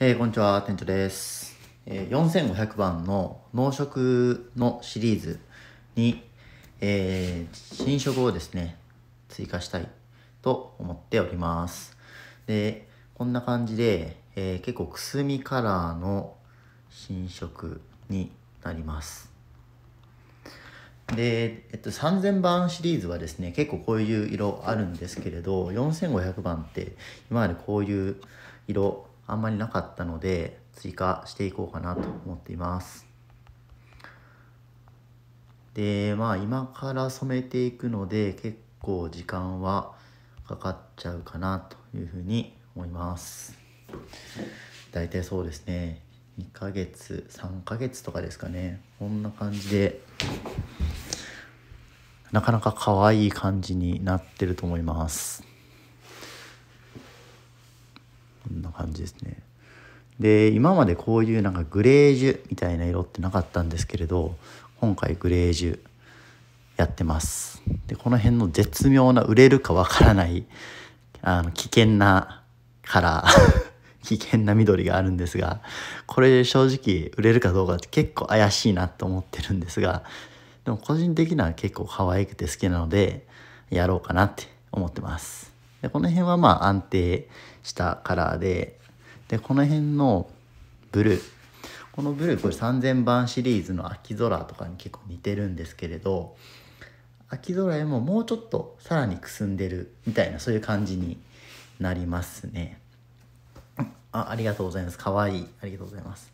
えー、こんにちは、店長です。えー、4500番の農食のシリーズに、えー、新色をですね、追加したいと思っております。で、こんな感じで、えー、結構くすみカラーの新色になります。で、えっと、3000番シリーズはですね結構こういう色あるんですけれど4500番って今までこういう色あんまりなかったので追加していこうかなと思っていますでまあ今から染めていくので結構時間はかかっちゃうかなというふうに思います大体そうですね2ヶ月3ヶ月とかですかねこんな感じでなかなか可愛い感じになってると思いますこんな感じですねで今までこういうなんかグレージュみたいな色ってなかったんですけれど今回グレージュやってますでこの辺の絶妙な売れるかわからないあの危険なカラー 危険な緑があるんですがこれ正直売れるかどうかって結構怪しいなと思ってるんですがでも個人的には結構可愛くて好きなのでやろうかなって思ってます。でこの辺はまあ安定したカラーででこの辺のブルーこのブルーこれ3000番シリーズの秋空とかに結構似てるんですけれど秋空へももうちょっとさらにくすんでるみたいなそういう感じになりますねあありがとうございますかわいいありがとうございます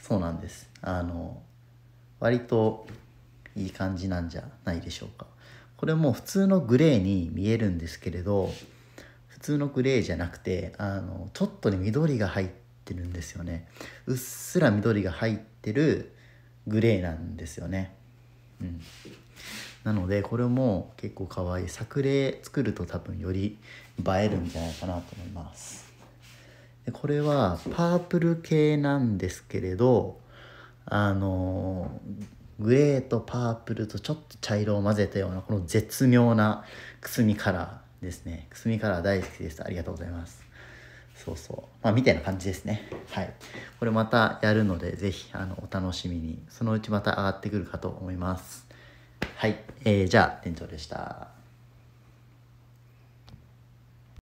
そうなんですあの割といい感じなんじゃないでしょうかこれも普通のグレーに見えるんですけれど普通のグレーじゃなくてあのちょっとね緑が入ってるんですよねうっすら緑が入ってるグレーなんですよね、うん、なのでこれも結構かわいい作例作ると多分より映えるんじゃないかなと思いますでこれはパープル系なんですけれどあのーグレーとパープルとちょっと茶色を混ぜたようなこの絶妙なくすみカラーですねくすみカラー大好きですありがとうございますそうそうまあみたいな感じですねはいこれまたやるので是非あのお楽しみにそのうちまた上がってくるかと思いますはい、えー、じゃあ店長でした